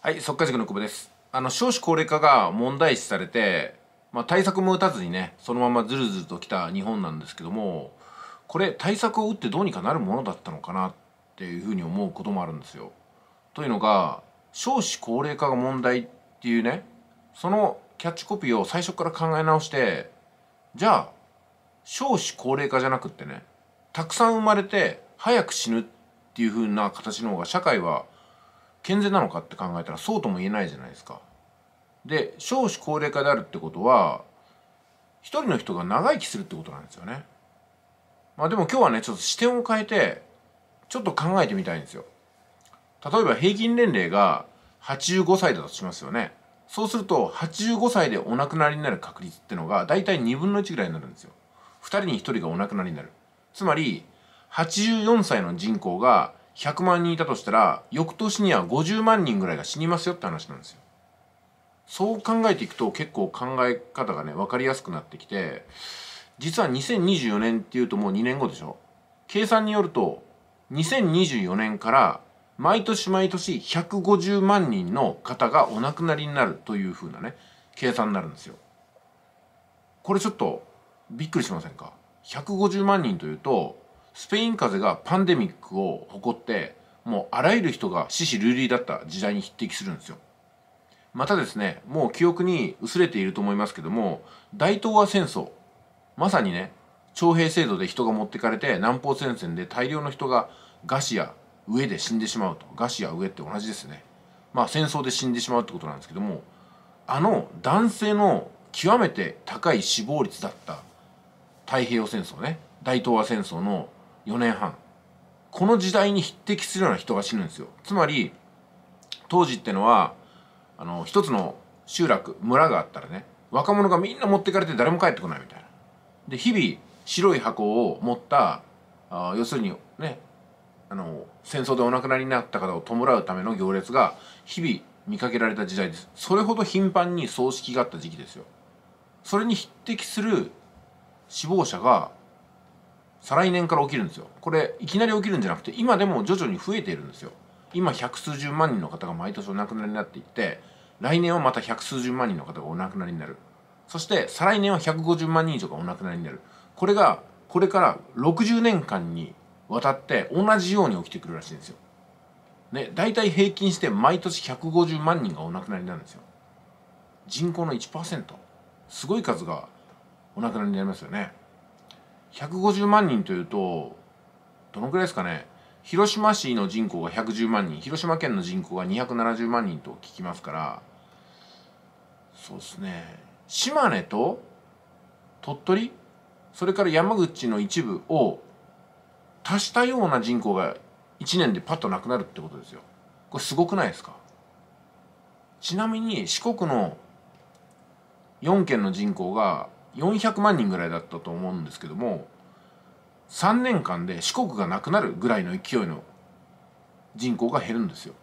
はい、速稼塾の久保です。あの、少子高齢化が問題視されて、まあ、対策も打たずにね、そのままずるずるときた日本なんですけども、これ、対策を打ってどうにかなるものだったのかなっていうふうに思うこともあるんですよ。というのが、少子高齢化が問題っていうね、そのキャッチコピーを最初から考え直して、じゃあ、少子高齢化じゃなくってね、たくさん生まれて早く死ぬっていうふうな形の方が社会は健全なのかって考えたらそうとも言えないじゃないですか。で少子高齢化であるってことは一人の人が長生きするってことなんですよね。まあでも今日はねちょっと視点を変えてちょっと考えてみたいんですよ。例えば平均年齢が85歳だとしますよね。そうすると85歳でお亡くなりになる確率ってのが大体2分の1ぐらいになるんですよ。2人に1人がお亡くなりになる。つまり84歳の人口が100万人いたとしたら翌年には50万人ぐらいが死にますよって話なんですよ。そう考えていくと結構考え方がねわかりやすくなってきて実は2024年っていうともう2年後でしょ計算によると2024年から毎年毎年150万人の方がお亡くなりになるというふうなね計算になるんですよ。これちょっとびっくりしませんか ?150 万人というとスペイン風邪がパンデミックを誇ってもうあらゆる人が死死類類だった時代に匹敵するんですよまたですねもう記憶に薄れていると思いますけども大東亜戦争まさにね徴兵制度で人が持ってかれて南方戦線で大量の人が餓死や飢えで死んでしまうと餓死や飢えって同じですねまあ戦争で死んでしまうってことなんですけどもあの男性の極めて高い死亡率だった太平洋戦争ね大東亜戦争の4年半この時代に匹敵するような人が死ぬんですよつまり当時ってのはあの一つの集落村があったらね若者がみんな持ってかれて誰も帰ってこないみたいなで日々白い箱を持ったあ要するにねあの戦争でお亡くなりになった方を弔うための行列が日々見かけられた時代ですそれほど頻繁に葬式があった時期ですよそれに匹敵する死亡者が再来年から起きるんですよこれいきなり起きるんじゃなくて今でも徐々に増えているんですよ今百数十万人の方が毎年お亡くなりになっていって来年はまた百数十万人の方がお亡くなりになるそして再来年は150万人以上がお亡くなりになるこれがこれから60年間にわたって同じように起きてくるらしいんですよ。ね、大体平均して毎年150万人がお亡くなりなんですよ。人口の1%すごい数がお亡くなりになりますよね。150万人というとどのくらいですかね広島市の人口が110万人広島県の人口が270万人と聞きますからそうですね島根と鳥取それから山口の一部を足したような人口が1年でパッとなくなるってことですよ。これすごくないですかちなみに四国の4県の人口が400万人ぐらいだったと思うんですけども3年間で四国がなくなるぐらいの勢いの人口が減るんですよ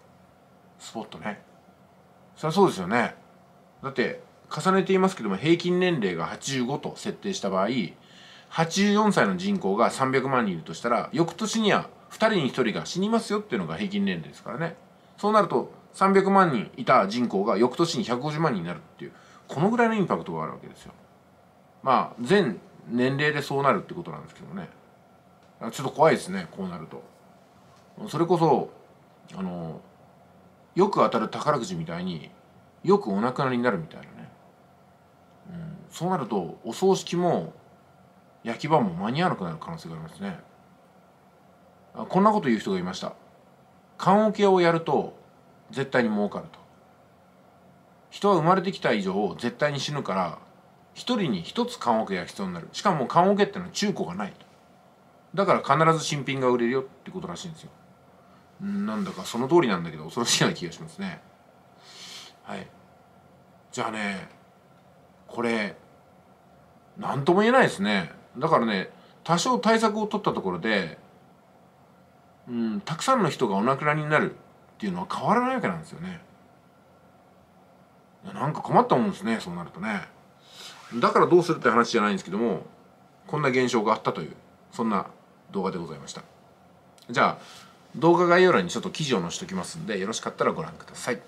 スポットねそりゃそうですよねだって重ねていますけども平均年齢が85と設定した場合84歳の人口が300万人いるとしたら翌年には2人に1人が死にますよっていうのが平均年齢ですからねそうなると300万人いた人口が翌年に150万人になるっていうこのぐらいのインパクトがあるわけですよまあ全年齢でそうなるってことなんですけどねちょっと怖いですねこうなるとそれこそあのよく当たる宝くじみたいによくお亡くなりになるみたいなね、うん、そうなるとお葬式も焼き場も間に合わなくなる可能性がありますねこんなこと言う人がいました棺桶をやると絶対に儲かると人は生まれてきた以上絶対に死ぬから一人に一つ棺桶が必要になるしかも棺桶ってのは中古がないとだから必ず新品が売れるよってことらしいんですよなんだかその通りなんだけど恐ろしいような気がしますねはいじゃあねこれ何とも言えないですねだからね多少対策を取ったところでうんたくさんの人がお亡くなりになるっていうのは変わらないわけなんですよねなんか困ったもんですねそうなるとねだからどうするって話じゃないんですけどもこんな現象があったというそんな動画でございましたじゃあ動画概要欄にちょっと記事を載せておきますんでよろしかったらご覧ください